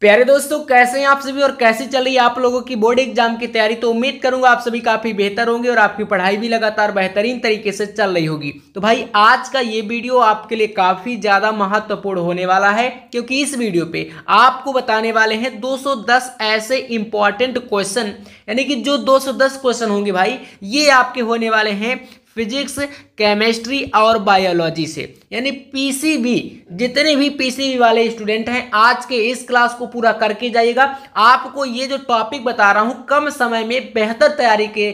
प्यारे दोस्तों कैसे हैं आप सभी और कैसी चल रही है आप लोगों की बोर्ड एग्जाम की तैयारी तो उम्मीद करूंगा आप सभी काफी बेहतर होंगे और आपकी पढ़ाई भी लगातार बेहतरीन तरीके से चल रही होगी तो भाई आज का ये वीडियो आपके लिए काफी ज्यादा महत्वपूर्ण होने वाला है क्योंकि इस वीडियो पे आपको बताने वाले हैं दो ऐसे इंपॉर्टेंट क्वेश्चन यानी कि जो दो क्वेश्चन होंगे भाई ये आपके होने वाले हैं फिजिक्स केमिस्ट्री और बायोलॉजी से यानी पीसीबी जितने भी पीसीबी वाले स्टूडेंट हैं आज के इस क्लास को पूरा करके जाइएगा आपको ये जो टॉपिक बता रहा हूँ कम समय में बेहतर तैयारी के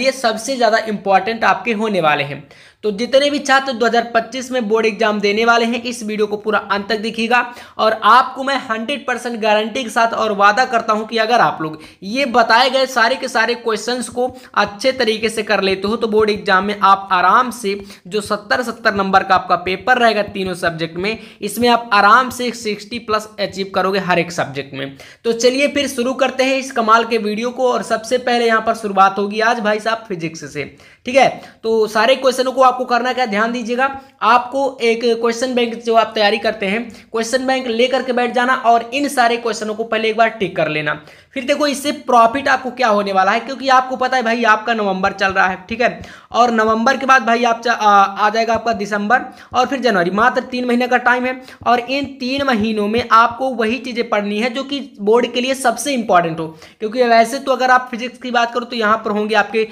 लिए सबसे ज़्यादा इंपॉर्टेंट आपके होने वाले हैं तो जितने भी छात्र 2025 में बोर्ड एग्जाम देने वाले हैं इस वीडियो को पूरा अंत तक देखिएगा और आपको मैं 100 परसेंट गारंटी के साथ और वादा करता हूं कि अगर आप लोग ये बताए गए सारे के सारे क्वेश्चंस को अच्छे तरीके से कर लेते हो तो बोर्ड एग्जाम में आप आराम से जो सत्तर सत्तर नंबर का आपका पेपर रहेगा तीनों सब्जेक्ट में इसमें आप आराम से सिक्सटी प्लस अचीव करोगे हर एक सब्जेक्ट में तो चलिए फिर शुरू करते हैं इस कमाल के वीडियो को और सबसे पहले यहाँ पर शुरुआत होगी आज भाई साहब फिजिक्स से ठीक है तो सारे क्वेश्चनों को आपको करना क्या ध्यान दीजिएगा आपको एक क्वेश्चन बैंक जो आप तैयारी करते हैं क्वेश्चन बैंक लेकर के बैठ जाना और इन सारे क्वेश्चनों को पहले एक बार टिक कर लेना फिर देखो इससे प्रॉफिट आपको क्या होने वाला है क्योंकि आपको पता है भाई आपका नवंबर चल रहा है ठीक है और नवंबर के बाद भाई आप आ, आ जाएगा आपका दिसंबर और फिर जनवरी मात्र तीन महीने का टाइम है और इन तीन महीनों में आपको वही चीज़ें पढ़नी है जो कि बोर्ड के लिए सबसे इंपॉर्टेंट हो क्योंकि वैसे तो अगर आप फिजिक्स की बात करो तो यहाँ पर होंगे आपके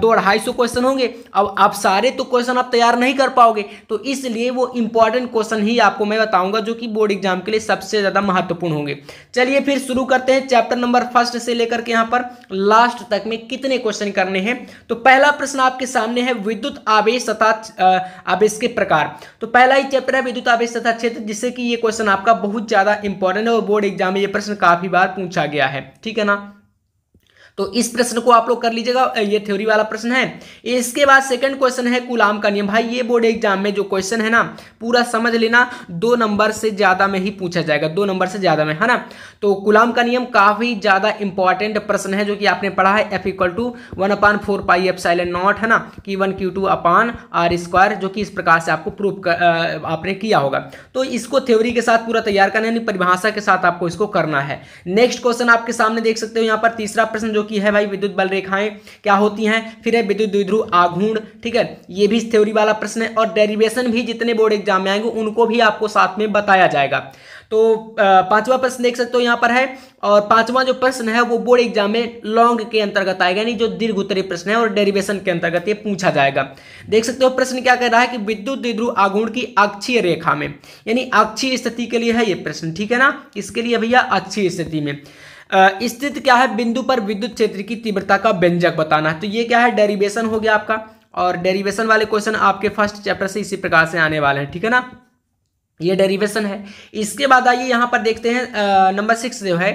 दो ढाई सौ क्वेश्चन होंगे अब आप सारे तो क्वेश्चन आप तैयार नहीं कर पाओगे तो इसलिए वो इंपॉर्टेंट क्वेश्चन ही आपको मैं बताऊंगा जो कि बोर्ड एग्जाम के लिए सबसे ज़्यादा महत्वपूर्ण होंगे चलिए फिर शुरू करते हैं चैप्टर नंबर फर्स्ट से लेकर के यहाँ पर लास्ट तक में कितने क्वेश्चन करने हैं तो पहला प्रश्न आपके साथ सामने है विद्युत आवेश तथा आवेश के प्रकार तो पहला ही चैप्टर है विद्युत आवेश तथा क्षेत्र जिससे कि ये क्वेश्चन आपका बहुत ज़्यादा इंपॉर्टेंट है और बोर्ड एग्जाम में ये प्रश्न काफ़ी बार पूछा गया है ठीक है ना तो इस प्रश्न को आप लोग कर लीजिएगा ये थ्योरी वाला प्रश्न है इसके बाद सेकंड क्वेश्चन है कुलाम का नियम भाई ये बोर्ड एग्जाम में जो क्वेश्चन है ना पूरा समझ लेना दो नंबर से ज़्यादा में ही पूछा जाएगा दो नंबर से ज़्यादा में है ना तो गुलाम का नियम काफ़ी ज़्यादा इंपॉर्टेंट प्रश्न है जो कि आपने पढ़ा है F equal to one upon four pi F nought है ना कि one Q two upon R square जो कि इस प्रकार से आपको प्रूव आपने किया होगा तो इसको थ्योरी के साथ पूरा तैयार करना यानी परिभाषा के साथ आपको इसको करना है नेक्स्ट क्वेश्चन आपके सामने देख सकते हो यहाँ पर तीसरा प्रश्न जो जो कि है भाई विद्युत बल रेखाएं क्या होती हैं फिर है विद्युत द्विध्रुव आघूर्ण ठीक है ये भी थ्योरी वाला प्रश्न है और डेरिवेशन भी जितने बोर्ड एग्जाम में आएंगे उनको भी आपको साथ में बताया जाएगा तो पांचवा प्रश्न देख सकते हो यहाँ पर है और पांचवा जो प्रश्न है वो बोर्ड एग्जाम में लॉन्ग के अंतर्गत आएगा यानी जो दीर्घ उत्तरी प्रश्न है और डेरिवेशन के अंतर्गत ये पूछा जाएगा देख सकते हो प्रश्न क्या कह रहा है कि विद्युत द्विध्रुव आगुण की अक्षीय रेखा में यानी अक्षीय स्थिति के लिए है ये प्रश्न ठीक है ना इसके लिए भैया अक्षीय स्थिति में स्थित क्या है बिंदु पर विद्युत क्षेत्र की तीव्रता का व्यंजक बताना है तो ये क्या है डेरिवेशन हो गया आपका और डेरिवेशन वाले क्वेश्चन आपके फर्स्ट चैप्टर से इसी प्रकार से आने वाले हैं ठीक है ना ये डेरिवेशन है इसके बाद आइए यहाँ पर देखते हैं नंबर सिक्स जो है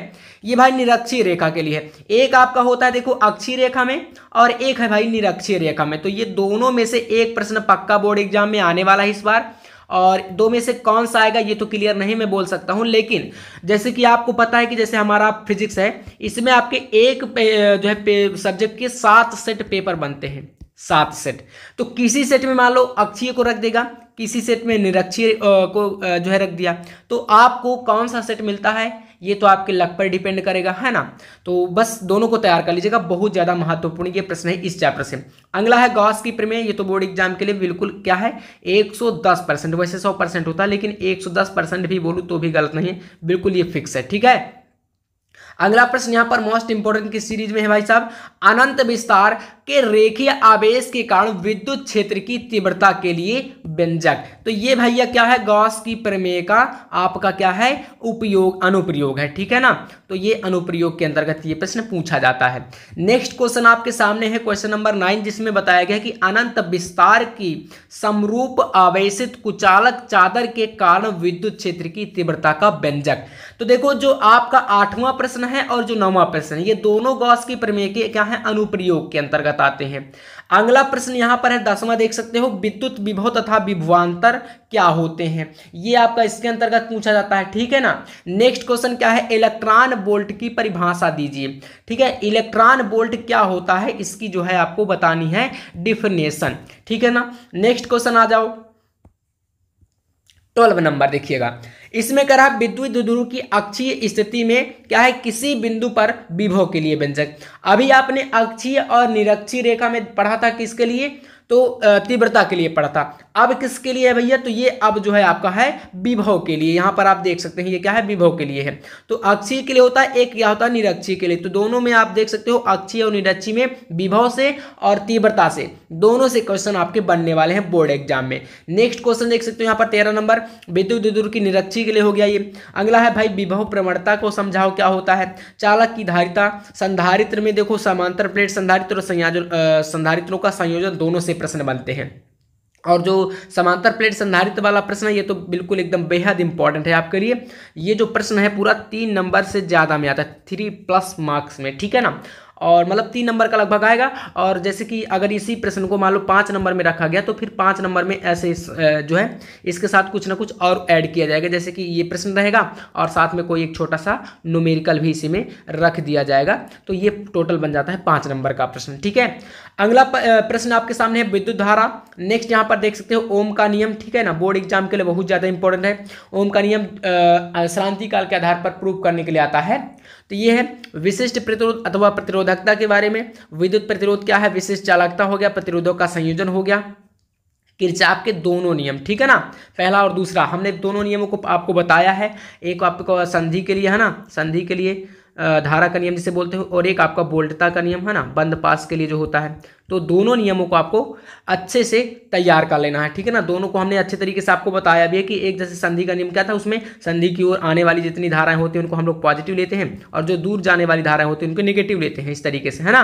ये भाई निरक्षी रेखा के लिए है एक आपका होता है देखो अक्षी रेखा में और एक है भाई निरक्षी रेखा में तो ये दोनों में से एक प्रश्न पक्का बोर्ड एग्जाम में आने वाला है इस बार और दो में से कौन सा आएगा ये तो क्लियर नहीं मैं बोल सकता हूँ लेकिन जैसे कि आपको पता है कि जैसे हमारा फिजिक्स है इसमें आपके एक जो है सब्जेक्ट के सात सेट पेपर बनते हैं सात सेट तो किसी सेट में मान लो अक्षीय को रख देगा किसी सेट में निरक्षीय को जो है रख दिया तो आपको कौन सा सेट मिलता है ये तो आपके लक पर डिपेंड करेगा है ना तो बस दोनों को तैयार कर लीजिएगा बहुत ज़्यादा महत्वपूर्ण ये प्रश्न है इस चैप्टर से अगला है गॉस की प्रमेय ये तो बोर्ड एग्जाम के लिए बिल्कुल क्या है 110 परसेंट वैसे 100 परसेंट होता है लेकिन 110 परसेंट भी बोलू तो भी गलत नहीं है बिल्कुल ये फिक्स है ठीक है अगला प्रश्न यहाँ पर मोस्ट इंपोर्टेंट किस सीरीज में है भाई साहब अनंत विस्तार के रेखीय आवेश के कारण विद्युत क्षेत्र की तीव्रता के लिए व्यंजक तो ये भैया क्या है गॉस की प्रमेय का आपका क्या है उपयोग अनुप्रयोग है ठीक है ना तो ये अनुप्रयोग के अंतर्गत ये प्रश्न पूछा जाता है नेक्स्ट क्वेश्चन आपके सामने है क्वेश्चन नंबर नाइन जिसमें बताया गया कि अनंत विस्तार की समरूप आवेशित कुचालक चादर के कारण विद्युत क्षेत्र की तीव्रता का व्यंजक तो देखो जो आपका आठवां प्रश्न है और जो नौवां प्रश्न है ये दोनों गॉस की प्रमेय के क्या है अनुप्रयोग के अंतर्गत आते हैं अगला प्रश्न यहाँ पर है दसवां देख सकते हो विद्युत विभव तथा विभवान्तर क्या होते हैं ये आपका इसके अंतर्गत पूछा जाता है ठीक है ना नेक्स्ट क्वेश्चन क्या है इलेक्ट्रॉन बोल्ट की परिभाषा दीजिए ठीक है इलेक्ट्रॉन बोल्ट क्या होता है इसकी जो है आपको बतानी है डिफिनेशन ठीक है ना नेक्स्ट क्वेश्चन आ जाओ ट्वेल्व नंबर देखिएगा इसमें करा विद्युत ध्रुव की अक्षीय स्थिति में क्या है किसी बिंदु पर विभव के लिए व्यंजक अभी आपने अक्षीय और निरक्षीय रेखा में पढ़ा था किसके लिए तो तीव्रता के लिए पढ़ा था अब किसके लिए है भैया तो ये अब जो है आपका है विभव के लिए यहाँ पर आप देख सकते हैं ये क्या है विभव के लिए है तो अक्षी के लिए होता है एक क्या होता है निरक्षी के लिए तो दोनों में आप देख सकते हो अक्षी और निरक्षी में विभव से और तीव्रता से दोनों से क्वेश्चन आपके बनने वाले हैं बोर्ड एग्जाम में नेक्स्ट क्वेश्चन देख सकते हो यहाँ पर तेरह नंबर विद्युत विद्युत की निरक्षी के लिए हो गया ये अगला है भाई विभव प्रवणता को समझाओ क्या होता है चालक की धारिता संधारित्र में देखो समांतर प्लेट संधारित्र और संयोजन संधारित्रों का संयोजन दोनों से प्रश्न बनते हैं और जो समांतर प्लेट संधारित वाला प्रश्न है ये तो बिल्कुल एकदम बेहद इंपॉर्टेंट है आपके लिए ये जो प्रश्न है पूरा तीन नंबर से ज़्यादा में आता है थ्री प्लस मार्क्स में ठीक है ना और मतलब तीन नंबर का लगभग आएगा और जैसे कि अगर इसी प्रश्न को मान लो पाँच नंबर में रखा गया तो फिर पाँच नंबर में ऐसे जो है इसके साथ कुछ ना कुछ और ऐड किया जाएगा जैसे कि ये प्रश्न रहेगा और साथ में कोई एक छोटा सा नोमेरिकल भी इसी में रख दिया जाएगा तो ये टोटल बन जाता है पाँच नंबर का प्रश्न ठीक है अगला प्रश्न आपके सामने है विद्युत धारा नेक्स्ट यहाँ पर देख सकते हो ओम का नियम ठीक है ना बोर्ड एग्जाम के लिए बहुत ज़्यादा इंपॉर्टेंट है ओम का नियम शांति काल के आधार पर प्रूव करने के लिए आता है तो ये है विशिष्ट प्रतिरोध अथवा प्रतिरोधकता के बारे में विद्युत प्रतिरोध क्या है विशिष्ट चालकता हो गया प्रतिरोधों का संयोजन हो गया किरचाप के दोनों नियम ठीक है ना पहला और दूसरा हमने दोनों नियमों को आपको बताया है एक आपको संधि के लिए है ना संधि के लिए धारा का नियम जिसे बोलते हो और एक आपका बोल्टता का नियम है ना बंद पास के लिए जो होता है तो दोनों नियमों को आपको अच्छे से तैयार कर लेना है ठीक है ना दोनों को हमने अच्छे तरीके से आपको बताया भी है कि एक जैसे संधि का नियम क्या था उसमें संधि की ओर आने वाली जितनी धाराएं होती हैं उनको हम लोग पॉजिटिव लेते हैं और जो दूर जाने वाली धाराएं होती हैं उनको निगेटिव लेते हैं इस तरीके से है ना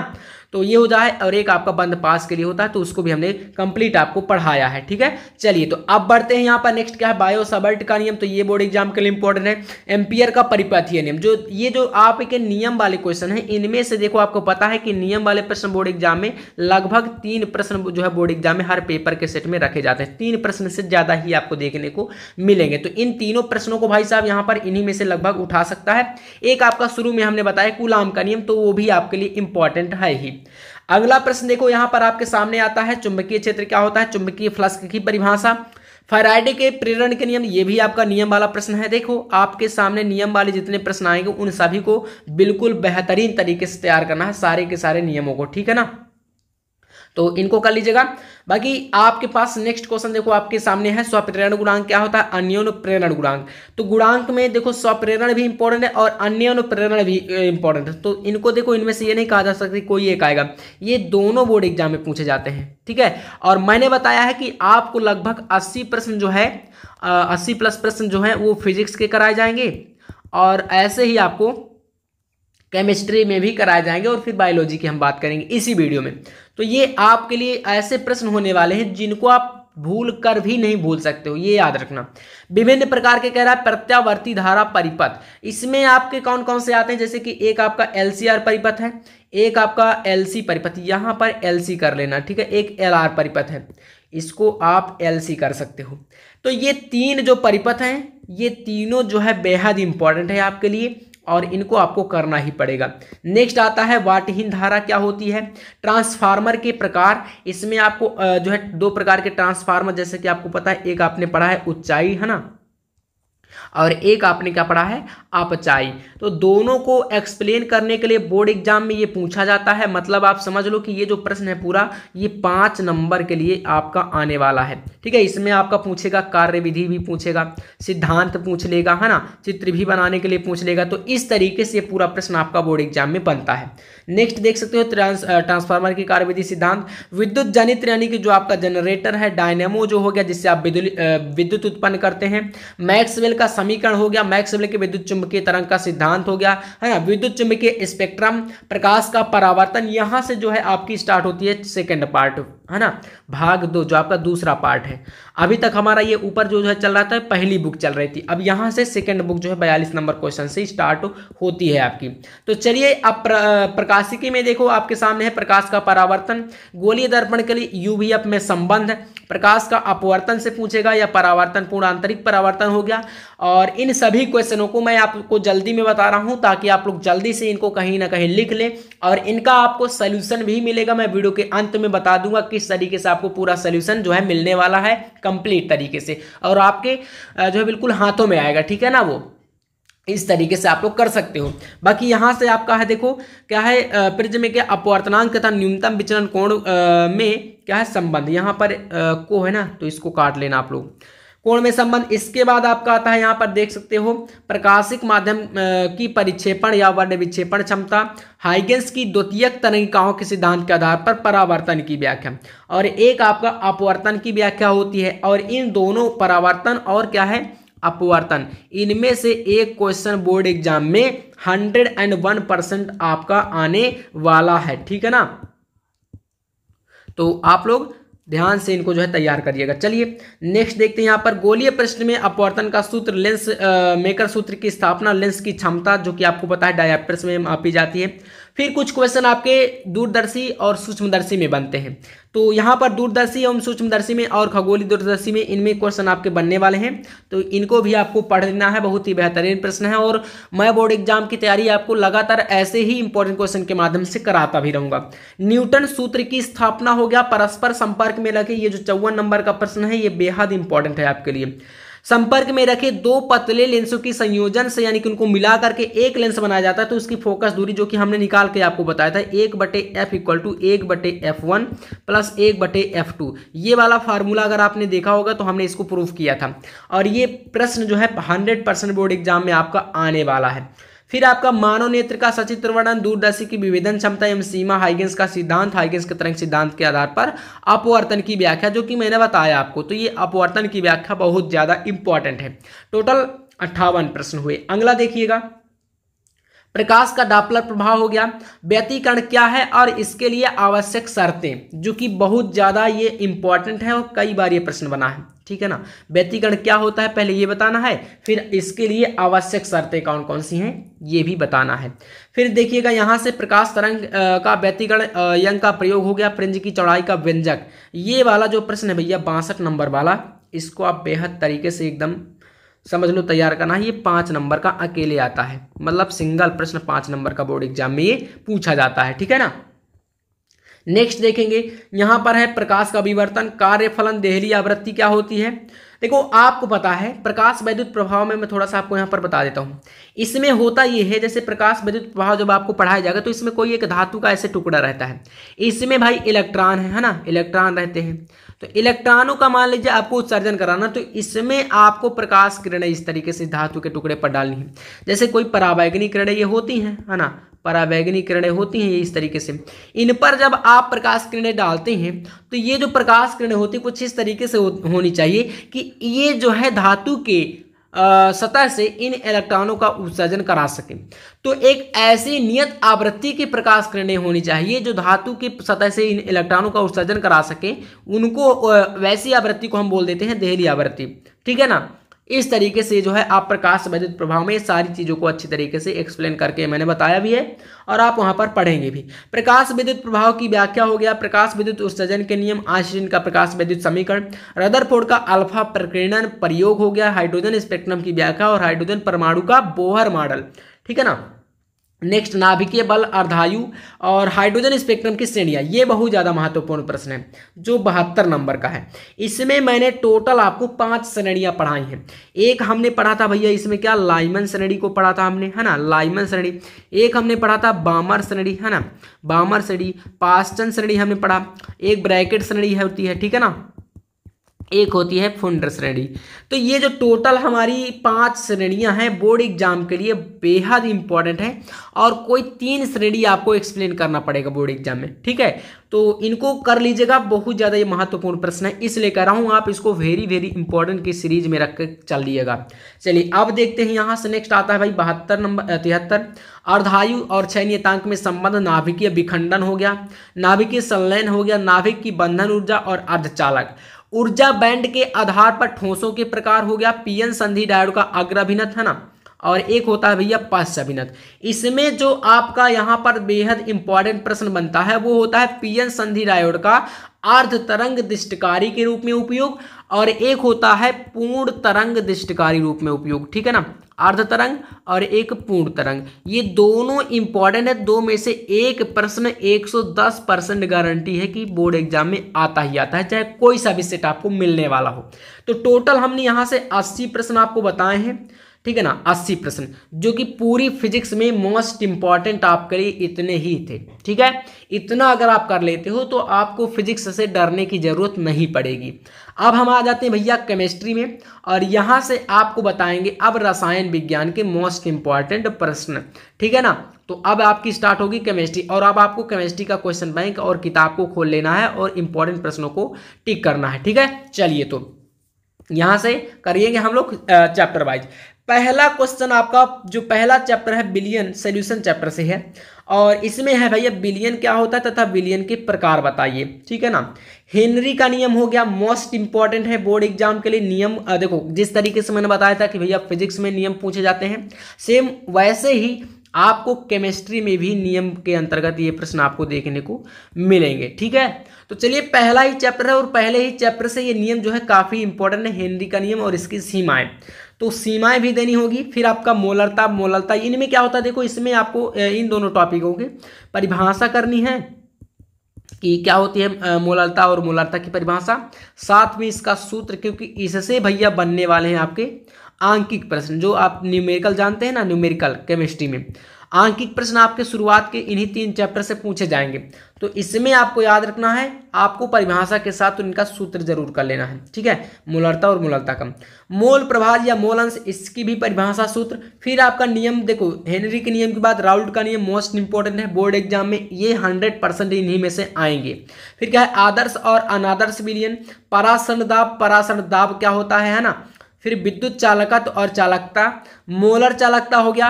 तो ये हो जाए और एक आपका बंद पास के लिए होता है तो उसको भी हमने कंप्लीट आपको पढ़ाया है ठीक है चलिए तो अब बढ़ते हैं यहाँ पर नेक्स्ट क्या है बायो सबर्ट का नियम तो ये बोर्ड एग्जाम के लिए इंपॉर्टेंट है एम्पियर का परिपथीय नियम जो ये जो आपके नियम वाले क्वेश्चन है इनमें से देखो आपको पता है कि नियम वाले प्रश्न बोर्ड एग्जाम में लगभग तीन प्रश्न जो है बोर्ड एग्जाम में हर पेपर के सेट में रखे जाते हैं तीन प्रश्न से ज़्यादा ही आपको देखने को मिलेंगे तो इन तीनों प्रश्नों को भाई साहब यहां पर इन्हीं में से लगभग उठा सकता है एक आपका शुरू में हमने बताया गुलाम का नियम तो वो भी आपके लिए इंपॉर्टेंट है ही अगला प्रश्न देखो यहां पर आपके सामने आता है चुंबकीय क्षेत्र क्या होता है चुंबकीय फ्लस्क की परिभाषा फराइडे के प्रेरण के नियम ये भी आपका नियम वाला प्रश्न है देखो आपके सामने नियम वाले जितने प्रश्न आएंगे उन सभी को बिल्कुल बेहतरीन तरीके से तैयार करना है सारे के सारे नियमों को ठीक है ना तो इनको कर लीजिएगा बाकी आपके पास नेक्स्ट क्वेश्चन देखो आपके सामने है स्वप्रेरण गुणांक क्या होता है अन्योन प्रेरण गुणांक तो गुणांक में देखो स्वप्रेरण भी इंपॉर्टेंट है और अन्योन प्रेरण भी इंपॉर्टेंट है तो इनको देखो इनमें से ये नहीं कहा जा सकता कोई एक आएगा ये दोनों बोर्ड एग्जाम में पूछे जाते हैं ठीक है और मैंने बताया है कि आपको लगभग अस्सी जो है अस्सी प्लस प्रश्न जो है वो फिजिक्स के कराए जाएंगे और ऐसे ही आपको केमिस्ट्री में भी कराए जाएंगे और फिर बायोलॉजी की हम बात करेंगे इसी वीडियो में तो ये आपके लिए ऐसे प्रश्न होने वाले हैं जिनको आप भूल कर भी नहीं भूल सकते हो ये याद रखना विभिन्न प्रकार के कह रहा है प्रत्यावर्ती धारा परिपथ इसमें आपके कौन कौन से आते हैं जैसे कि एक आपका एलसीआर परिपथ है एक आपका एलसी परिपथ यहाँ पर एलसी कर लेना ठीक है एक एलआर परिपथ है इसको आप एलसी कर सकते हो तो ये तीन जो परिपथ हैं ये तीनों जो है बेहद इंपॉर्टेंट है आपके लिए और इनको आपको करना ही पड़ेगा नेक्स्ट आता है वाटहीन धारा क्या होती है ट्रांसफार्मर के प्रकार इसमें आपको जो है दो प्रकार के ट्रांसफार्मर जैसे कि आपको पता है एक आपने पढ़ा है उच्चाई है ना और एक आपने क्या पढ़ा है अपचाई तो दोनों को एक्सप्लेन करने के लिए बोर्ड एग्जाम में ये पूछा जाता है मतलब आप समझ लो कि ये जो प्रश्न है पूरा ये पाँच नंबर के लिए आपका आने वाला है ठीक है इसमें आपका पूछेगा कार्य विधि भी पूछेगा सिद्धांत पूछ लेगा है ना चित्र भी बनाने के लिए पूछ लेगा तो इस तरीके से पूरा प्रश्न आपका बोर्ड एग्जाम में बनता है नेक्स्ट देख सकते हो ट्रांसफार्मर की कार्यविधि सिद्धांत विद्युत जनित यानी कि जो आपका जनरेटर है डायनेमो जो हो गया जिससे आप विद्युत उत्पन्न करते हैं मैक्सवेल का समीकरण हो गया मैक्स के विद्युत चुंबकीय तरंग का सिद्धांत हो गया है ना विद्युत चुंबकीय स्पेक्ट्रम प्रकाश का परावर्तन यहां से जो है आपकी स्टार्ट होती है सेकेंड पार्ट है ना भाग दो जो आपका दूसरा पार्ट है अभी तक हमारा ये ऊपर जो है चल रहा था पहली बुक चल रही थी अब यहाँ से सेकेंड बुक जो है बयालीस नंबर क्वेश्चन से स्टार्ट होती है आपकी तो चलिए अब प्र, प्रकाशिकी में देखो आपके सामने है प्रकाश का परावर्तन गोली दर्पण के लिए यू वी एफ में संबंध प्रकाश का अपवर्तन से पूछेगा या परावर्तन पूर्ण आंतरिक परावर्तन हो गया और इन सभी क्वेश्चनों को मैं आपको जल्दी में बता रहा हूँ ताकि आप लोग जल्दी से इनको कहीं ना कहीं लिख लें और इनका आपको सोल्यूशन भी मिलेगा मैं वीडियो के अंत में बता दूंगा किस तरीके से आपको पूरा सोल्यूशन जो है मिलने वाला है कंप्लीट तरीके से और आपके जो है बिल्कुल हाथों में आएगा ठीक है ना वो इस तरीके से आप लोग कर सकते हो बाकी यहाँ से आपका है देखो क्या है प्रिज्म के अपवर्तनांक तथा न्यूनतम विचलन कोण में क्या है संबंध यहाँ पर को है ना तो इसको काट लेना आप लोग में संबंध इसके बाद आपका आता है यहाँ पर देख सकते हो प्रकाशिक माध्यम की परिक्षेपण या वर्ण विक्षेपण क्षमता हाइगेंस की द्वितीय तरंगिकाओं के सिद्धांत के आधार पर परावर्तन की व्याख्या और एक आपका अपवर्तन की व्याख्या होती है और इन दोनों परावर्तन और क्या है अपवर्तन इनमें से एक क्वेश्चन बोर्ड एग्जाम में हंड्रेड एंड वन परसेंट आपका आने वाला है ठीक है ना तो आप लोग ध्यान से इनको जो है तैयार करिएगा चलिए नेक्स्ट देखते हैं यहाँ पर गोलीय प्रश्न में अपवर्तन का सूत्र लेंस आ, मेकर सूत्र की स्थापना लेंस की क्षमता जो कि आपको पता है डायप्टर्स में मापी जाती है फिर कुछ क्वेश्चन आपके दूरदर्शी और सूक्ष्मदर्शी में बनते हैं तो यहाँ पर दूरदर्शी एवं सूक्ष्मदर्शी में और खगोली दूरदर्शी में इनमें क्वेश्चन आपके बनने वाले हैं तो इनको भी आपको पढ़ लेना है बहुत ही बेहतरीन प्रश्न है और मैं बोर्ड एग्जाम की तैयारी आपको लगातार ऐसे ही इंपॉर्टेंट क्वेश्चन के माध्यम से कराता भी रहूंगा न्यूटन सूत्र की स्थापना हो गया परस्पर संपर्क में लगे ये जो चौवन नंबर का प्रश्न है ये बेहद इंपॉर्टेंट है आपके लिए संपर्क में रखे दो पतले लेंसों के संयोजन से यानी कि उनको मिला करके एक लेंस बनाया जाता है तो उसकी फोकस दूरी जो कि हमने निकाल के आपको बताया था एक बटे एफ इक्वल टू एक बटे एफ वन प्लस एक बटे एफ टू ये वाला फार्मूला अगर आपने देखा होगा तो हमने इसको प्रूव किया था और ये प्रश्न जो है हंड्रेड परसेंट बोर्ड एग्जाम में आपका आने वाला है फिर आपका मानव नेत्र का सचित्र वर्णन दूरदर्शी की विभेदन क्षमता एवं सीमा हाइगेंस का सिद्धांत हाइगेंस के तरंग सिद्धांत के आधार पर अपवर्तन की व्याख्या जो कि मैंने बताया आपको तो ये अपवर्तन की व्याख्या बहुत ज़्यादा इंपॉर्टेंट है टोटल अट्ठावन प्रश्न हुए अगला देखिएगा प्रकाश का डापलर प्रभाव हो गया व्यतीकरण क्या है और इसके लिए आवश्यक शर्तें जो कि बहुत ज़्यादा ये इंपॉर्टेंट है और कई बार ये प्रश्न बना है ठीक है ना व्यतीकरण क्या होता है पहले ये बताना है फिर इसके लिए आवश्यक शर्तें कौन कौन सी हैं ये भी बताना है फिर देखिएगा यहाँ से प्रकाश तरंग का व्यतीकरण यंग का प्रयोग हो गया फ्रिंज की चौड़ाई का व्यंजक ये वाला जो प्रश्न है भैया बासठ नंबर वाला इसको आप बेहद तरीके से एकदम समझ लो तैयार करना है ये पांच नंबर का अकेले आता है मतलब सिंगल प्रश्न पांच नंबर का बोर्ड एग्जाम में ये पूछा जाता है ठीक है ना नेक्स्ट देखेंगे यहां पर है प्रकाश का विवर्तन कार्य फलन देहली आवृत्ति क्या होती है देखो आपको पता है प्रकाश वैद्युत प्रभाव में मैं थोड़ा सा आपको यहाँ पर बता देता हूँ इसमें होता यह है जैसे प्रकाश वैद्युत प्रभाव जब आपको पढ़ाया जाएगा तो इसमें कोई एक धातु का ऐसे टुकड़ा रहता है इसमें भाई इलेक्ट्रॉन है ना इलेक्ट्रॉन रहते हैं तो इलेक्ट्रॉनों का मान लीजिए आपको उत्सर्जन कराना तो इसमें आपको प्रकाश किरणें इस तरीके से धातु के टुकड़े पर डालनी है जैसे कोई पराबैग्नि किरणें ये होती हैं है ना परावैगनी किरणें होती हैं इस तरीके से इन पर जब आप प्रकाश किरणें डालते हैं तो ये जो प्रकाश किरणें होती कुछ इस तरीके से हो, होनी चाहिए कि ये जो है धातु के सतह से इन इलेक्ट्रॉनों का उत्सर्जन करा सकें तो एक ऐसी नियत आवृत्ति की प्रकाश किरणें होनी चाहिए जो धातु की सतह से इन इलेक्ट्रॉनों का उत्सर्जन करा सकें उनको वैसी आवृत्ति को हम बोल देते हैं दहली आवृत्ति ठीक है ना इस तरीके से जो है आप प्रकाश वैद्युत प्रभाव में सारी चीज़ों को अच्छी तरीके से एक्सप्लेन करके मैंने बताया भी है और आप वहाँ पर पढ़ेंगे भी प्रकाश विद्युत प्रभाव की व्याख्या हो गया प्रकाश विद्युत उत्सर्जन के नियम आश्रिन का प्रकाश विद्युत समीकरण रदरफोर्ड का अल्फा प्रकीर्णन प्रयोग हो गया हाइड्रोजन स्पेक्ट्रम की व्याख्या और हाइड्रोजन परमाणु का बोहर मॉडल ठीक है ना नेक्स्ट नाभिकीय बल अर्धायु और हाइड्रोजन स्पेक्ट्रम की श्रेणियाँ ये बहुत ज़्यादा महत्वपूर्ण प्रश्न है जो बहत्तर नंबर का है इसमें मैंने टोटल आपको पांच श्रेणियाँ पढ़ाई हैं एक हमने पढ़ा था भैया इसमें क्या लाइमन श्रेणी को पढ़ा था हमने है ना लाइमन श्रेणी एक हमने पढ़ा था बामर श्रेणी है ना बामर श्रेणी पास्टन श्रेणी हमने पढ़ा एक ब्रैकेट श्रेणी होती है ठीक है ना एक होती है फुंडर श्रेणी तो ये जो टोटल हमारी पांच श्रेणियां हैं बोर्ड एग्जाम के लिए बेहद इंपॉर्टेंट है और कोई तीन श्रेणी आपको एक्सप्लेन करना पड़ेगा बोर्ड एग्जाम में ठीक है तो इनको कर लीजिएगा बहुत ज़्यादा ये महत्वपूर्ण प्रश्न है इसलिए कह रहा हूँ आप इसको वेरी वेरी इंपॉर्टेंट की सीरीज में रख कर लीजिएगा चलिए अब देखते हैं यहाँ से नेक्स्ट आता है भाई बहत्तर नंबर तिहत्तर अर्धायु और चयनियतांक में संबंध नाभिकीय विखंडन हो गया नाभिकीय संलयन हो गया नाभिक की बंधन ऊर्जा और अर्धचालक ऊर्जा बैंड के आधार पर ठोसों के प्रकार हो गया पीएन संधि डायोड का अग्रभिनत है ना और एक होता है भैया पाश्चाभिनत इसमें जो आपका यहां पर बेहद इंपॉर्टेंट प्रश्न बनता है वो होता है पीएन संधि डायोड का अर्ध तरंग दृष्टकारी के रूप में उपयोग और एक होता है पूर्ण तरंग दृष्टिकारी रूप में उपयोग ठीक है ना अर्ध तरंग और एक पूर्ण तरंग ये दोनों इंपॉर्टेंट है दो में से एक प्रश्न 110 परसेंट गारंटी है कि बोर्ड एग्जाम में आता ही आता है चाहे कोई सा भी सेट आपको मिलने वाला हो तो टोटल हमने यहाँ से 80 प्रश्न आपको बताए हैं ठीक है ना 80 प्रश्न जो कि पूरी फिजिक्स में मोस्ट इंपॉर्टेंट आपके लिए इतने ही थे ठीक है इतना अगर आप कर लेते हो तो आपको फिजिक्स से डरने की जरूरत नहीं पड़ेगी अब हम आ जाते हैं भैया केमिस्ट्री में और यहाँ से आपको बताएंगे अब रसायन विज्ञान के मोस्ट इंपॉर्टेंट प्रश्न ठीक है ना तो अब आपकी स्टार्ट होगी केमिस्ट्री और अब आपको केमिस्ट्री का क्वेश्चन बैंक और किताब को खोल लेना है और इंपॉर्टेंट प्रश्नों को टिक करना है ठीक है चलिए तो यहाँ से करिएगे हम लोग चैप्टर वाइज पहला क्वेश्चन आपका जो पहला चैप्टर है बिलियन सोल्यूशन चैप्टर से है और इसमें है भैया बिलियन क्या होता है तथा बिलियन के प्रकार बताइए ठीक है ना हेनरी का नियम हो गया मोस्ट इंपॉर्टेंट है बोर्ड एग्जाम के लिए नियम देखो जिस तरीके से मैंने बताया था कि भैया फिजिक्स में नियम पूछे जाते हैं सेम वैसे ही आपको केमिस्ट्री में भी नियम के अंतर्गत ये प्रश्न आपको देखने को मिलेंगे ठीक है तो चलिए पहला ही चैप्टर है और पहले ही चैप्टर से ये नियम जो है काफ़ी इंपॉर्टेंट है हेनरी का नियम और इसकी सीमाएं तो सीमाएं भी देनी होगी फिर आपका मोलरता मोलरता इनमें क्या होता है देखो इसमें आपको इन दोनों टॉपिकों की परिभाषा करनी है कि क्या होती है मोलालता और मोलालता की परिभाषा साथ में इसका सूत्र क्योंकि इससे भैया बनने वाले हैं आपके आंकिक प्रश्न जो आप न्यूमेरिकल जानते हैं ना न्यूमेरिकल केमिस्ट्री में आंकिक प्रश्न आपके शुरुआत के इन्हीं तीन चैप्टर से पूछे जाएंगे तो इसमें आपको याद रखना है आपको परिभाषा के साथ उनका सूत्र जरूर कर लेना है ठीक है मूलरता और मूलरता का मोल प्रभाज या मोल अंश इसकी भी परिभाषा सूत्र फिर आपका नियम देखो हेनरी के नियम के बाद राउल्ट का नियम मोस्ट इंपॉर्टेंट है बोर्ड एग्जाम में ये हंड्रेड परसेंट इन्हीं में से आएंगे फिर क्या है आदर्श और अनादर्श विलियन पराशन दाब पराशन दाब क्या होता है ना फिर विद्युत चालकत्व और चालकता मोलर चालकता हो गया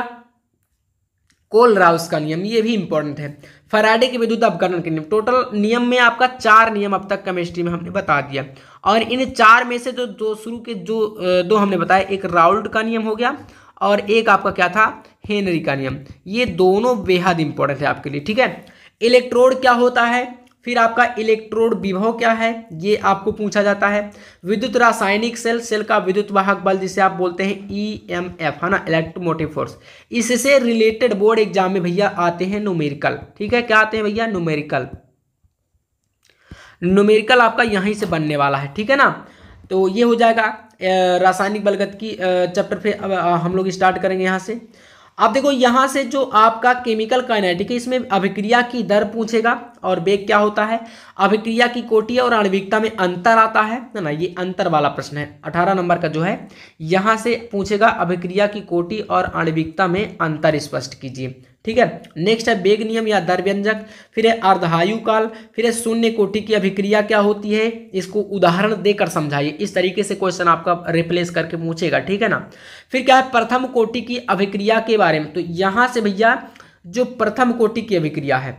कोल राउस का नियम ये भी इंपॉर्टेंट है फराडे के विद्युत अपकरण के नियम टोटल नियम में आपका चार नियम अब तक केमिस्ट्री में हमने बता दिया और इन चार में से जो दो शुरू के जो दो हमने बताया एक राउल्ड का नियम हो गया और एक आपका क्या था हेनरी का नियम ये दोनों बेहद इंपॉर्टेंट है आपके लिए ठीक है इलेक्ट्रोड क्या होता है फिर आपका इलेक्ट्रोड विभव क्या है ये आपको पूछा जाता है विद्युत रासायनिक सेल सेल का विद्युत वाहक बल जिसे आप बोलते हैं ई एम एफ है ना इलेक्ट्रोमोटिव फोर्स इससे रिलेटेड बोर्ड एग्जाम में भैया आते हैं न्यूमेरिकल ठीक है क्या आते हैं भैया न्यूमेरिकल न्यूमेरिकल आपका यहीं से बनने वाला है ठीक है ना तो ये हो जाएगा रासायनिक बलगत की चैप्टर फिर हम लोग स्टार्ट करेंगे यहाँ से अब देखो यहाँ से जो आपका केमिकल काइनेटिक है इसमें अभिक्रिया की दर पूछेगा और वेग क्या होता है अभिक्रिया की कोटि और आणविकता में अंतर आता है ना ना ये अंतर वाला प्रश्न है अठारह नंबर का जो है यहाँ से पूछेगा अभिक्रिया की कोटि और आणविकता में अंतर स्पष्ट कीजिए ठीक है नेक्स्ट है बेग नियम या दर व्यंजक फिर है अर्धायु काल फिर है शून्य कोटि की अभिक्रिया क्या होती है इसको उदाहरण देकर समझाइए इस तरीके से क्वेश्चन आपका रिप्लेस करके पूछेगा ठीक है ना फिर क्या है प्रथम कोटि की अभिक्रिया के बारे में तो यहां से भैया जो प्रथम कोटि की अभिक्रिया है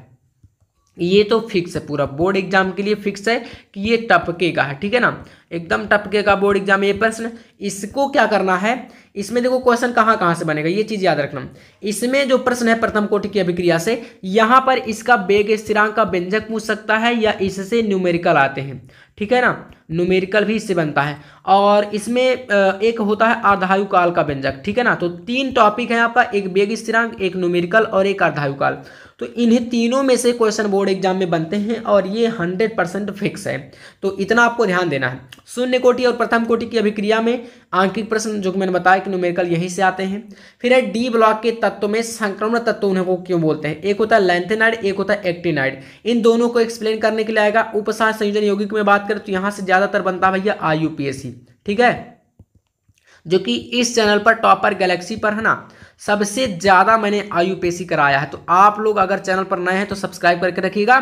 ये तो फिक्स है पूरा बोर्ड एग्जाम के लिए फिक्स है कि ये टपकेगा है ठीक है ना एकदम टपकेगा बोर्ड एग्जाम ये प्रश्न इसको क्या करना है इसमें देखो क्वेश्चन कहाँ कहाँ से बनेगा ये चीज़ याद रखना इसमें जो प्रश्न है प्रथम कोटि की अभिक्रिया से यहाँ पर इसका बेग स्थिरांक का व्यंजक पूछ सकता है या इससे न्यूमेरिकल आते हैं ठीक है ना न्यूमेरिकल भी इससे बनता है और इसमें एक होता है आधायु काल का व्यंजक ठीक है ना तो तीन टॉपिक है आपका एक बेग स्थिरांक एक न्यूमेरिकल और एक आधायु काल तो इन्हें तीनों में से क्वेश्चन बोर्ड एग्जाम में बनते हैं और ये हंड्रेड परसेंट फिक्स है तो इतना आपको ध्यान देना है शून्य कोटि और प्रथम कोटि की अभिक्रिया में आंकिक प्रश्न जो कि मैंने बताया कि न्यूमेरिकल यहीं से आते हैं फिर है डी ब्लॉक के तत्व में संक्रमण तत्व उन्हें को क्यों बोलते हैं एक होता है लेंथेनाइड एक होता है एक्टिनाइड इन दोनों को एक्सप्लेन करने के लिए आएगा उपसार संयोजन यौगिक में बात करें तो यहाँ से ज़्यादातर बनता है भैया आई ठीक है जो कि इस चैनल पर टॉपर गैलेक्सी पर है ना सबसे ज़्यादा मैंने आयु पेशी कराया है तो आप लोग अगर चैनल पर नए हैं तो सब्सक्राइब करके रखिएगा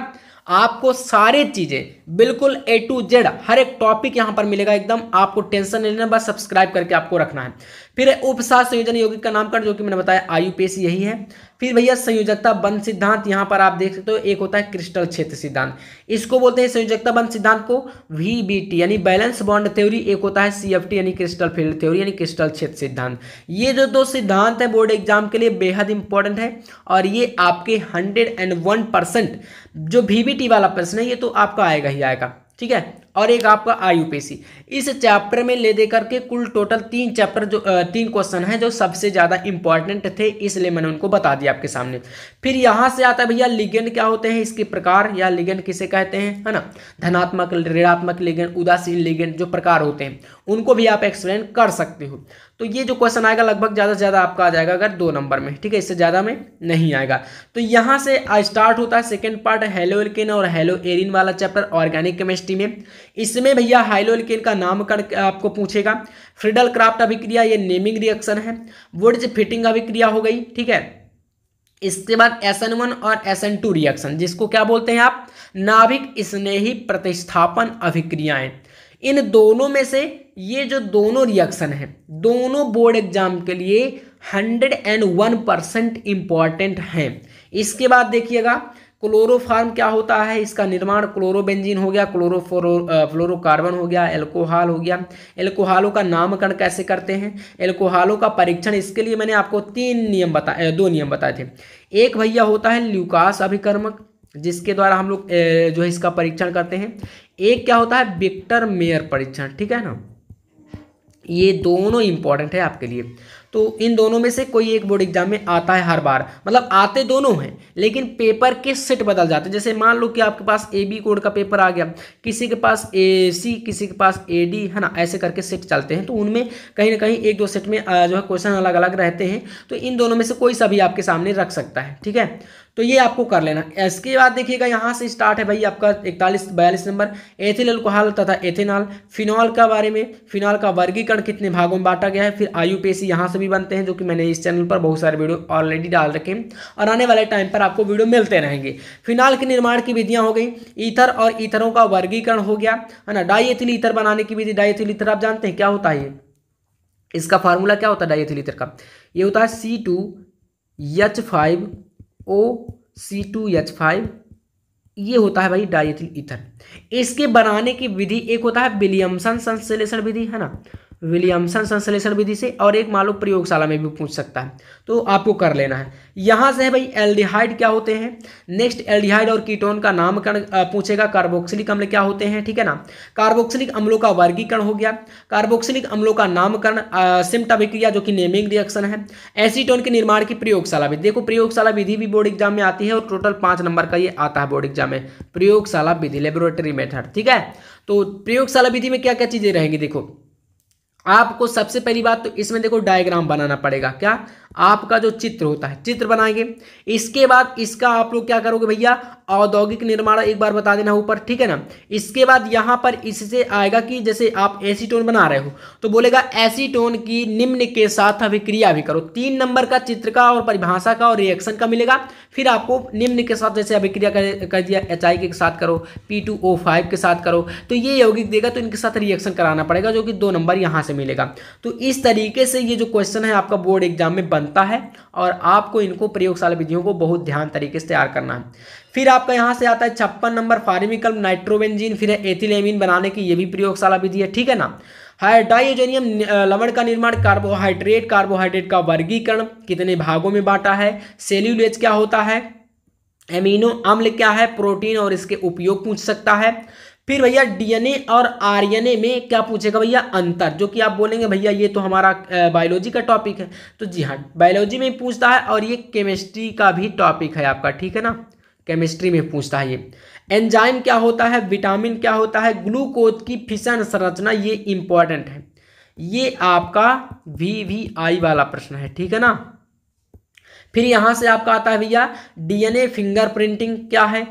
आपको सारे चीज़ें बिल्कुल ए टू जेड हर एक टॉपिक यहाँ पर मिलेगा एकदम आपको टेंशन नहीं लेना बस सब्सक्राइब करके आपको रखना है फिर उपसार संयोजन यौगिक का नामकरण जो कि मैंने बताया आयुपेश यही है फिर भैया संयोजकता बंद सिद्धांत यहाँ पर आप देख सकते हो एक होता है क्रिस्टल क्षेत्र सिद्धांत इसको बोलते हैं संयोजकता बंद सिद्धांत को वीबीटी यानी बैलेंस बॉन्ड थ्योरी एक होता है सीएफटी यानी क्रिस्टल फील्ड थ्योरी यानी क्रिस्टल क्षेत्र सिद्धांत ये जो दो सिद्धांत है बोर्ड एग्जाम के लिए बेहद इंपॉर्टेंट है और ये आपके हंड्रेड एंड वन परसेंट जो वीबीटी वाला प्रश्न है ये तो आपका आएगा ही आएगा ठीक है और एक आपका सी इस चैप्टर में ले दे करके कुल टोटल तीन चैप्टर जो तीन क्वेश्चन हैं जो सबसे ज़्यादा इंपॉर्टेंट थे इसलिए मैंने उनको बता दिया आपके सामने फिर यहाँ से आता है भैया लिगेंड क्या होते हैं इसके प्रकार या लिगेंड किसे कहते हैं है ना धनात्मक ऋणात्मक लिगेंड उदासीन लिगेंड जो प्रकार होते हैं उनको भी आप एक्सप्लेन कर सकते हो तो ये जो क्वेश्चन आएगा लगभग ज़्यादा से ज़्यादा आपका आ जाएगा अगर दो नंबर में ठीक है इससे ज़्यादा में नहीं आएगा तो यहाँ से स्टार्ट होता है सेकेंड पार्ट हेलो एल्केन और हेलो एरिन वाला चैप्टर ऑर्गेनिक केमिस्ट्री में इसमें भैया हेलो एल्केन का नामकरण आपको पूछेगा फ्रिडल क्राफ्ट अभिक्रिया ये नेमिंग रिएक्शन है वुड्स फिटिंग अभिक्रिया हो गई ठीक है इसके बाद एस एन वन और एस एन टू रिएक्शन जिसको क्या बोलते हैं आप नाभिक स्नेही प्रतिस्थापन अभिक्रियाएं इन दोनों में से ये जो दोनों रिएक्शन है दोनों बोर्ड एग्जाम के लिए hundred and one percent important हैं इसके बाद देखिएगा क्लोरोफार्म क्या होता है इसका निर्माण क्लोरोबेंजीन हो गया क्लोरोफ्लोरो फ्लोरोकार्बन हो गया एल्कोहल हो गया एल्कोहलों का नामकरण कैसे करते हैं एल्कोहलों का परीक्षण इसके लिए मैंने आपको तीन नियम बताए दो नियम बताए थे एक भैया होता है ल्यूकास अभिकर्मक जिसके द्वारा हम लोग जो है इसका परीक्षण करते हैं एक क्या होता है विक्टर मेयर परीक्षण ठीक है ना ये दोनों इंपॉर्टेंट है आपके लिए तो इन दोनों में से कोई एक बोर्ड एग्जाम में आता है हर बार मतलब आते दोनों हैं लेकिन पेपर के सेट बदल जाते हैं जैसे मान लो कि आपके पास ए बी कोड का पेपर आ गया किसी के पास ए सी किसी के पास ए डी है ना ऐसे करके सेट चलते हैं तो उनमें कहीं ना कहीं एक दो सेट में जो है क्वेश्चन अलग अलग रहते हैं तो इन दोनों में से कोई सभी आपके सामने रख सकता है ठीक है तो ये आपको कर लेना इसके बाद देखिएगा यहाँ से स्टार्ट है भाई आपका इकतालीस बयालीस नंबर एथिल अल्कोहल तथा एथेनॉल फिनॉल का बारे में फिनॉल का वर्गीकरण कितने भागों में बांटा गया है फिर आयु पेशी यहाँ से भी बनते हैं जो कि मैंने इस चैनल पर बहुत सारे वीडियो ऑलरेडी डाल रखे हैं और आने वाले टाइम पर आपको वीडियो मिलते रहेंगे फिनॉल के निर्माण की विधियाँ हो गई ईथर और ईथरों का वर्गीकरण हो गया है ना डाई एथिल ईथर बनाने की विधि डाई एथिल ईथर आप जानते हैं क्या होता है इसका फार्मूला क्या होता है डाई एथिल ईथर का ये होता है C two H five O C two H five ये होता है भाई डाइथिल ईथर इसके बनाने की विधि एक होता है विलियमसन संश्लेषण विधि है ना विलियमसन संश्लेषण विधि से और एक मालूम प्रयोगशाला में भी पूछ सकता है तो आपको कर लेना है यहाँ से है भाई एल्डिहाइड क्या होते हैं नेक्स्ट एल्डिहाइड और कीटोन का नामकरण पूछेगा कार्बोक्सिलिक अम्ल क्या होते हैं ठीक है ना कार्बोक्सिलिक अम्लों का वर्गीकरण हो गया कार्बोक्सिलिक अम्लों का नामकरण सिम्टा विक्रिया जो कि नेमिंग रिएक्शन है एसीटोन के निर्माण की प्रयोगशाला विधि देखो प्रयोगशाला विधि भी बोर्ड एग्जाम में आती है और टोटल पाँच नंबर का ये आता है बोर्ड एग्जाम में प्रयोगशाला विधि लेबोरेटरी मेथड ठीक है तो प्रयोगशाला विधि में क्या क्या चीज़ें रहेंगी देखो आपको सबसे पहली बात तो इसमें देखो डायग्राम बनाना पड़ेगा क्या आपका जो चित्र होता है चित्र बनाएंगे इसके बाद इसका आप लोग क्या करोगे भैया औद्योगिक निर्माण एक बार बता देना ऊपर ठीक है ना इसके बाद यहां पर इससे आएगा कि जैसे आप एसीटोन बना रहे हो तो बोलेगा एसीटोन की निम्न के साथ अभिक्रिया भी करो तीन नंबर का चित्र का और परिभाषा का और रिएक्शन का मिलेगा फिर आपको निम्न के साथ जैसे अभिक्रिया कर, कर दिया एच के साथ करो पी के साथ करो तो ये यौगिक देगा तो इनके साथ रिएक्शन कराना पड़ेगा जो कि दो नंबर यहाँ से मिलेगा तो इस तरीके से ये जो क्वेश्चन है आपका बोर्ड एग्जाम में बन बनता है और आपको इनको प्रयोगशाला विधियों को बहुत ध्यान तरीके से तैयार करना है फिर आपका यहाँ से आता है छप्पन नंबर फार्मिकल नाइट्रोबेंजीन फिर है एथिलेमिन बनाने की ये भी प्रयोगशाला विधि है ठीक है ना हाई लवण का निर्माण कार्बोहाइड्रेट कार्बोहाइड्रेट का वर्गीकरण कितने भागों में बांटा है सेल्यूलेज क्या होता है एमिनो अम्ल क्या है प्रोटीन और इसके उपयोग पूछ सकता है फिर भैया डीएनए और आरएनए में क्या पूछेगा भैया अंतर जो कि आप बोलेंगे भैया ये तो हमारा बायोलॉजी का टॉपिक है तो जी हाँ बायोलॉजी में पूछता है और ये केमिस्ट्री का भी टॉपिक है आपका ठीक है ना केमिस्ट्री में पूछता है ये एंजाइम क्या होता है विटामिन क्या होता है ग्लूकोज की फिशन संरचना ये इंपॉर्टेंट है ये आपका वी वी आई वाला प्रश्न है ठीक है ना फिर यहां से आपका आता है भैया डीएनए फिंगरप्रिंटिंग क्या है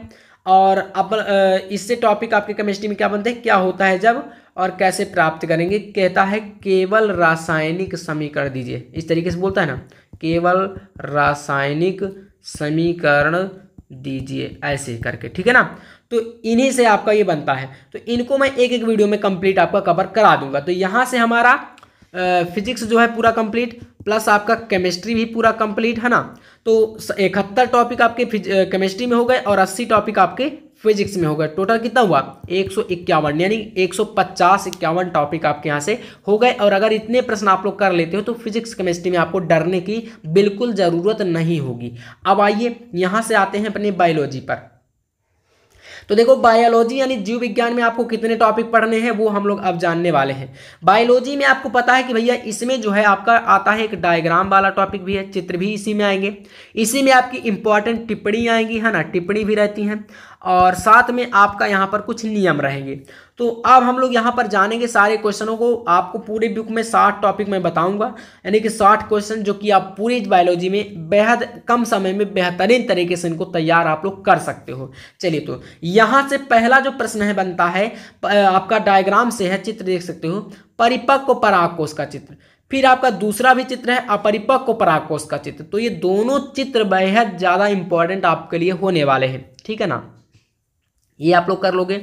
और अपन इससे टॉपिक आपके केमिस्ट्री में क्या बनते हैं क्या होता है जब और कैसे प्राप्त करेंगे कहता है केवल रासायनिक समीकरण दीजिए इस तरीके से बोलता है ना केवल रासायनिक समीकरण दीजिए ऐसे करके ठीक है ना तो इन्हीं से आपका ये बनता है तो इनको मैं एक एक वीडियो में कंप्लीट आपका कवर करा दूंगा तो यहाँ से हमारा फिजिक्स जो है पूरा कंप्लीट प्लस आपका केमिस्ट्री भी पूरा कंप्लीट है ना तो इकहत्तर टॉपिक आपके केमिस्ट्री में हो गए और अस्सी टॉपिक आपके फिजिक्स में हो गए टोटल कितना हुआ एक सौ इक्यावन यानी एक सौ पचास इक्यावन टॉपिक आपके यहाँ से हो गए और अगर इतने प्रश्न आप लोग कर लेते हो तो फिजिक्स केमिस्ट्री में आपको डरने की बिल्कुल ज़रूरत नहीं होगी अब आइए यहाँ से आते हैं अपने बायोलॉजी पर तो देखो बायोलॉजी यानी जीव विज्ञान में आपको कितने टॉपिक पढ़ने हैं वो हम लोग अब जानने वाले हैं बायोलॉजी में आपको पता है कि भैया इसमें जो है आपका आता है एक डायग्राम वाला टॉपिक भी है चित्र भी इसी में आएंगे इसी में आपकी इंपॉर्टेंट टिप्पणी आएंगी है ना टिप्पणी भी रहती हैं और साथ में आपका यहाँ पर कुछ नियम रहेंगे तो अब हम लोग यहाँ पर जानेंगे सारे क्वेश्चनों को आपको पूरे बुक में साठ टॉपिक में बताऊंगा यानी कि साठ क्वेश्चन जो कि आप पूरी बायोलॉजी में बेहद कम समय में बेहतरीन तरीके से इनको तैयार आप लोग कर सकते हो चलिए तो यहाँ से पहला जो प्रश्न है बनता है आपका डायग्राम से है चित्र देख सकते हो परिपक्व पराकोष का चित्र फिर आपका दूसरा भी चित्र है अपरिपक्व पराकोष का चित्र तो ये दोनों चित्र बेहद ज़्यादा इंपॉर्टेंट आपके लिए होने वाले हैं ठीक है ना ये आप लोग कर लोगे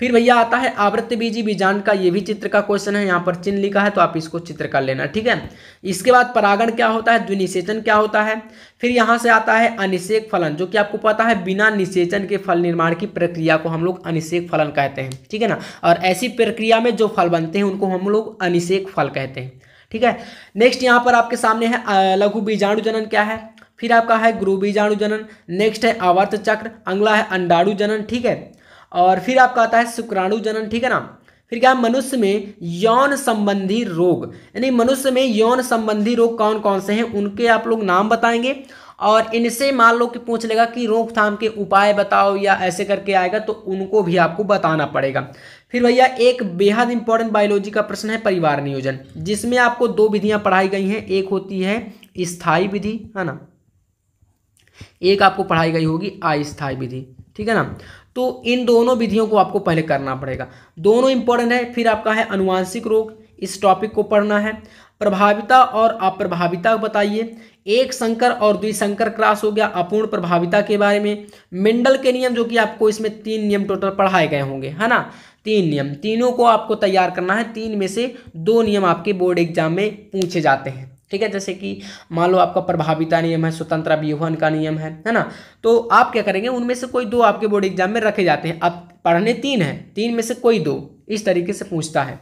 फिर भैया आता है आवृत्ति बीजी बीजांड का ये भी चित्र का क्वेश्चन है यहाँ पर चिन्ह लिखा है तो आप इसको चित्र कर लेना ठीक है इसके बाद परागण क्या होता है द्विनिषेचन क्या होता है फिर यहाँ से आता है अनिषेक फलन जो कि आपको पता है बिना निषेचन के फल निर्माण की प्रक्रिया को हम लोग अनिषेक फलन कहते हैं ठीक है ना और ऐसी प्रक्रिया में जो फल बनते हैं उनको हम लोग अनिषेक फल कहते हैं ठीक है नेक्स्ट यहाँ पर आपके सामने है लघु बीजाणु जनन क्या है फिर आपका है गुरु बीजाणु जनन नेक्स्ट है आवर्त चक्र अंगला है अंडाणु जनन ठीक है और फिर आपका आता है शुक्राणु जनन ठीक है ना फिर क्या मनुष्य में यौन संबंधी रोग यानी मनुष्य में यौन संबंधी रोग कौन कौन से हैं उनके आप लोग नाम बताएंगे और इनसे मान लो कि पूछ लेगा कि रोकथाम के उपाय बताओ या ऐसे करके आएगा तो उनको भी आपको बताना पड़ेगा फिर भैया एक बेहद इंपॉर्टेंट बायोलॉजी का प्रश्न है परिवार नियोजन जिसमें आपको दो विधियां पढ़ाई गई हैं एक होती है स्थायी विधि है ना एक आपको पढ़ाई गई होगी अस्थायी विधि ठीक है ना तो इन दोनों विधियों को आपको पहले करना पड़ेगा दोनों इंपॉर्टेंट है फिर आपका है अनुवांशिक रोग इस टॉपिक को पढ़ना है प्रभाविता और अप्रभाविता बताइए एक संकर और द्विशंकर क्रास हो गया अपूर्ण प्रभाविता के बारे में मिंडल के नियम जो कि आपको इसमें तीन नियम टोटल पढ़ाए गए होंगे है ना तीन नियम तीनों को आपको तैयार करना है तीन में से दो नियम आपके बोर्ड एग्जाम में पूछे जाते हैं ठीक है जैसे कि मान लो आपका प्रभाविता नियम है स्वतंत्र व्यूहन का नियम है है ना तो आप क्या करेंगे उनमें से कोई दो आपके बोर्ड एग्जाम में रखे जाते हैं आप पढ़ने तीन है तीन में से कोई दो इस तरीके से पूछता है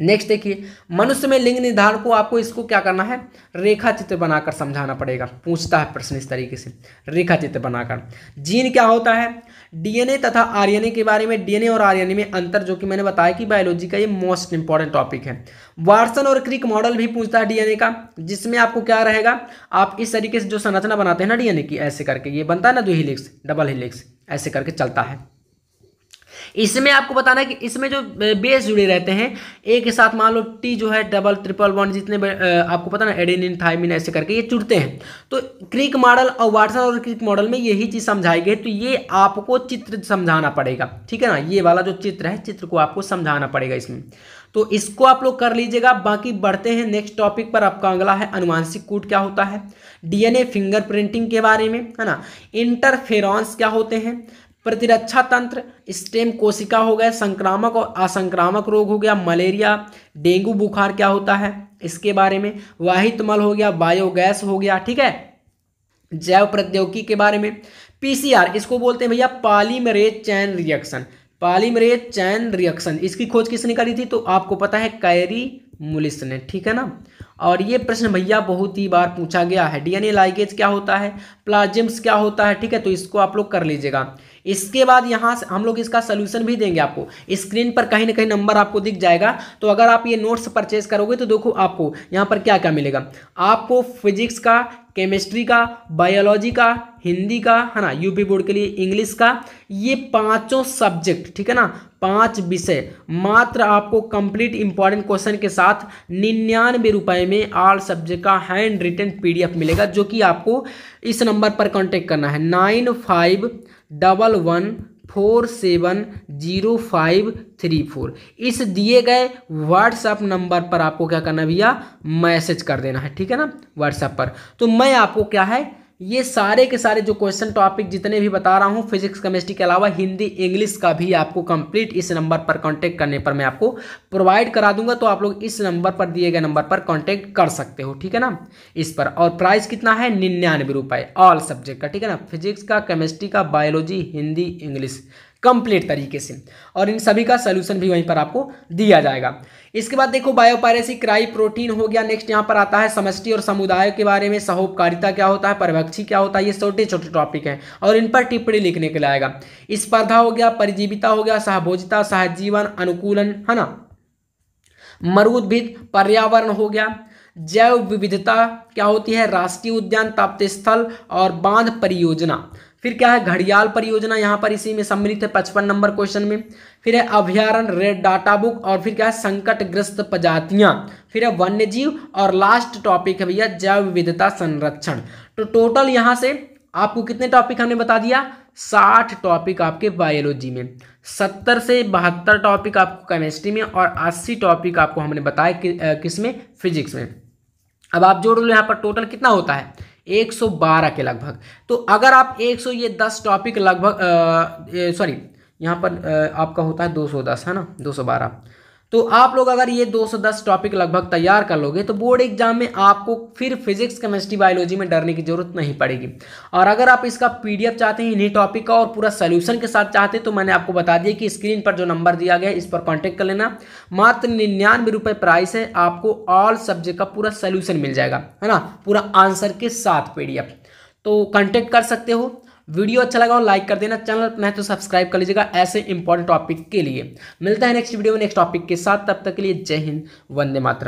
नेक्स्ट देखिए मनुष्य में लिंग निर्धारण को आपको इसको क्या करना है रेखा चित्र बनाकर समझाना पड़ेगा पूछता है प्रश्न इस तरीके से रेखा चित्र बनाकर जीन क्या होता है डीएनए तथा आरएनए के बारे में डीएनए और आरएनए में अंतर जो कि मैंने बताया कि बायोलॉजी का ये मोस्ट इंपॉर्टेंट टॉपिक है वार्सन और क्रिक मॉडल भी पूछता है डीएनए का जिसमें आपको क्या रहेगा आप इस तरीके से जो संरचना बनाते हैं ना डीएनए की ऐसे करके ये बनता है ना दो हिलिक्स डबल हिलिक्स ऐसे करके चलता है इसमें आपको बताना है कि इसमें जो बेस जुड़े रहते हैं एक के साथ मान लो टी जो है डबल ट्रिपल वन जितने आपको पता ना एडेनिन थाइमिन ऐसे करके ये जुड़ते हैं तो क्रिक मॉडल और व्हाट्सएप और क्रिक मॉडल में यही चीज़ समझाई गई तो ये आपको चित्र समझाना पड़ेगा ठीक है ना ये वाला जो चित्र है चित्र को आपको समझाना पड़ेगा इसमें तो इसको आप लोग कर लीजिएगा बाकी बढ़ते हैं नेक्स्ट टॉपिक पर आपका अगला है अनुवांशिक कूट क्या होता है डीएनए फिंगरप्रिंटिंग के बारे में है ना इंटरफेरॉन्स क्या होते हैं प्रतिरक्षा तंत्र स्टेम कोशिका हो गए संक्रामक और असंक्रामक रोग हो गया मलेरिया डेंगू बुखार क्या होता है इसके बारे में वाहित मल हो गया बायोगैस हो गया ठीक है जैव प्रौद्योगिकी के बारे में पीसीआर इसको बोलते हैं भैया पालीमरेज चैन रिएक्शन पालीमरेज चैन रिएक्शन इसकी खोज किसने करी थी तो आपको पता है कैरी मुलिस ने ठीक है ना और ये प्रश्न भैया बहुत ही बार पूछा गया है डीएनए लाइगेज क्या होता है प्लाजिम्स क्या होता है ठीक है तो इसको आप लोग कर लीजिएगा इसके बाद यहाँ से हम लोग इसका सोल्यूशन भी देंगे आपको स्क्रीन पर कहीं ना कहीं नंबर आपको दिख जाएगा तो अगर आप ये नोट्स परचेज करोगे तो देखो आपको यहाँ पर क्या क्या मिलेगा आपको फिजिक्स का केमिस्ट्री का बायोलॉजी का हिंदी का है ना यूपी बोर्ड के लिए इंग्लिश का ये पांचों सब्जेक्ट ठीक है ना पांच विषय मात्र आपको कंप्लीट इंपॉर्टेंट क्वेश्चन के साथ निन्यानवे रुपए में आल सब्जेक्ट का हैंड रिटन पीडीएफ मिलेगा जो कि आपको इस नंबर पर कांटेक्ट करना है nine five double one four seven zero five three four इस दिए गए व्हाट्सअप नंबर पर आपको क्या करना भैया मैसेज कर देना है ठीक है ना व्हाट्सएप पर तो मैं आपको क्या है ये सारे के सारे जो क्वेश्चन टॉपिक जितने भी बता रहा हूँ फिजिक्स केमिस्ट्री के अलावा हिंदी इंग्लिश का भी आपको कंप्लीट इस नंबर पर कांटेक्ट करने पर मैं आपको प्रोवाइड करा दूंगा तो आप लोग इस नंबर पर दिए गए नंबर पर कांटेक्ट कर सकते हो ठीक है ना इस पर और प्राइस कितना है निन्यानवे रुपए ऑल सब्जेक्ट का ठीक है ना फिजिक्स का केमिस्ट्री का बायोलॉजी हिंदी इंग्लिश कंप्लीट तरीके से और इन सभी का सोल्यूशन भी वहीं पर आपको दिया जाएगा इसके बाद देखो बायोपायरेसी क्राई प्रोटीन हो गया नेक्स्ट यहाँ पर आता है समष्टि और समुदाय के बारे में सहोपकारिता क्या होता है परभक्षी क्या होता है ये छोटे छोटे टॉपिक हैं और इन पर टिप्पणी लिखने के लिए आएगा स्पर्धा हो गया परिजीविता हो गया सहभोजिता सहजीवन अनुकूलन है ना मरुद्भिद पर्यावरण हो गया जैव विविधता क्या होती है राष्ट्रीय उद्यान ताप्त स्थल और बांध परियोजना फिर क्या है घड़ियाल परियोजना यहाँ पर इसी में सम्मिलित है पचपन नंबर क्वेश्चन में फिर है अभ्यारण रेड डाटा बुक और फिर क्या है संकटग्रस्त प्रजातियां फिर है वन्य जीव और लास्ट टॉपिक है भैया जैव विविधता संरक्षण तो टोटल यहाँ से आपको कितने टॉपिक हमने बता दिया साठ टॉपिक आपके बायोलॉजी में सत्तर से बहत्तर टॉपिक आपको केमिस्ट्री में और अस्सी टॉपिक आपको हमने बताया कि, किसमें फिजिक्स में अब आप जोड़ लो यहाँ पर टोटल कितना होता है 112 के लगभग तो अगर आप 100 ये 10 टॉपिक लगभग सॉरी यहाँ पर आ, आपका होता है 210 है ना 212 तो आप लोग अगर ये 210 टॉपिक लगभग तैयार कर लोगे तो बोर्ड एग्जाम में आपको फिर फिजिक्स केमिस्ट्री बायोलॉजी में डरने की जरूरत नहीं पड़ेगी और अगर आप इसका पीडीएफ चाहते हैं इन्हीं टॉपिक का और पूरा सोल्यूशन के साथ चाहते हैं तो मैंने आपको बता दिया कि स्क्रीन पर जो नंबर दिया गया है इस पर कॉन्टेक्ट कर लेना मात्र निन्यानवे रुपये प्राइस है आपको ऑल सब्जेक्ट का पूरा सोल्यूशन मिल जाएगा है ना पूरा आंसर के साथ पी तो कॉन्टेक्ट कर सकते हो वीडियो अच्छा लगा हो लाइक कर देना चैनल अपना तो सब्सक्राइब कर लीजिएगा ऐसे इंपॉर्टेंट टॉपिक के लिए मिलता है नेक्स्ट वीडियो में नेक्स्ट टॉपिक के साथ तब तक के लिए जय हिंद वंदे मातरम